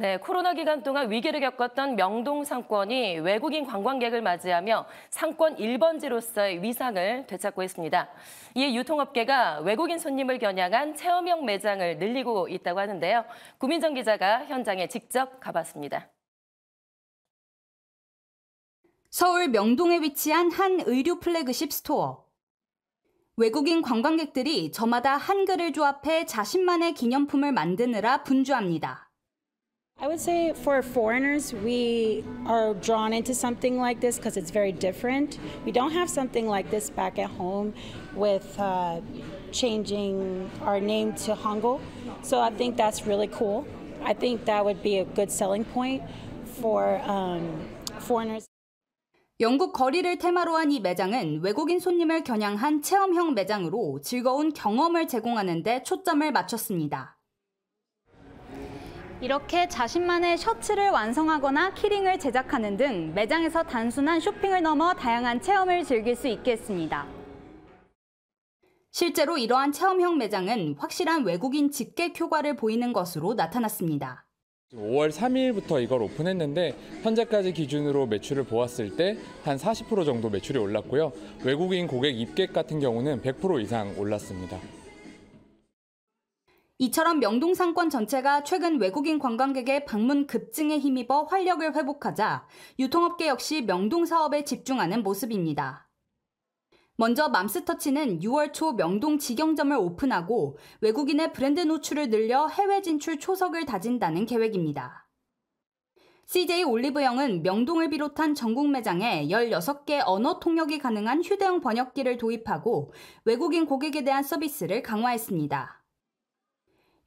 네, 코로나 기간 동안 위기를 겪었던 명동 상권이 외국인 관광객을 맞이하며 상권 1번지로서의 위상을 되찾고 있습니다. 이에 유통업계가 외국인 손님을 겨냥한 체험형 매장을 늘리고 있다고 하는데요. 구민정 기자가 현장에 직접 가봤습니다. 서울 명동에 위치한 한 의류 플래그십 스토어. 외국인 관광객들이 저마다 한글을 조합해 자신만의 기념품을 만드느라 분주합니다. I would say for foreigners, we are drawn into something like this because it's very different. We don't have something like this back at home with uh, changing our name to Hangul. So I think that's really cool. I think that would be a good selling point for um, foreigners. 영국 거리를 테마로 한 이 매장은 외국인 손님을 겨냥한 체험형 매장으로 즐거운 경험을 제공하는 데 초점을 맞췄습니다. 이렇게 자신만의 셔츠를 완성하거나 키링을 제작하는 등 매장에서 단순한 쇼핑을 넘어 다양한 체험을 즐길 수있겠습니다 실제로 이러한 체험형 매장은 확실한 외국인 직객 효과를 보이는 것으로 나타났습니다. 5월 3일부터 이걸 오픈했는데 현재까지 기준으로 매출을 보았을 때 한 40% 정도 매출이 올랐고요. 외국인 고객 입객 같은 경우는 100% 이상 올랐습니다. 이처럼 명동상권 전체가 최근 외국인 관광객의 방문 급증에 힘입어 활력을 회복하자 유통업계 역시 명동 사업에 집중하는 모습입니다. 먼저 맘스터치는 6월 초 명동 직영점을 오픈하고 외국인의 브랜드 노출을 늘려 해외 진출 초석을 다진다는 계획입니다. CJ 올리브영은 명동을 비롯한 전국 매장에 16개 언어 통역이 가능한 휴대용 번역기를 도입하고 외국인 고객에 대한 서비스를 강화했습니다.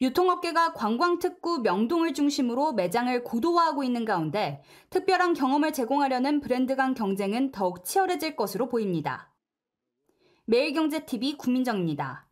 유통업계가 관광특구 명동을 중심으로 매장을 고도화하고 있는 가운데 특별한 경험을 제공하려는 브랜드 간 경쟁은 더욱 치열해질 것으로 보입니다. 매일경제TV 구민정입니다.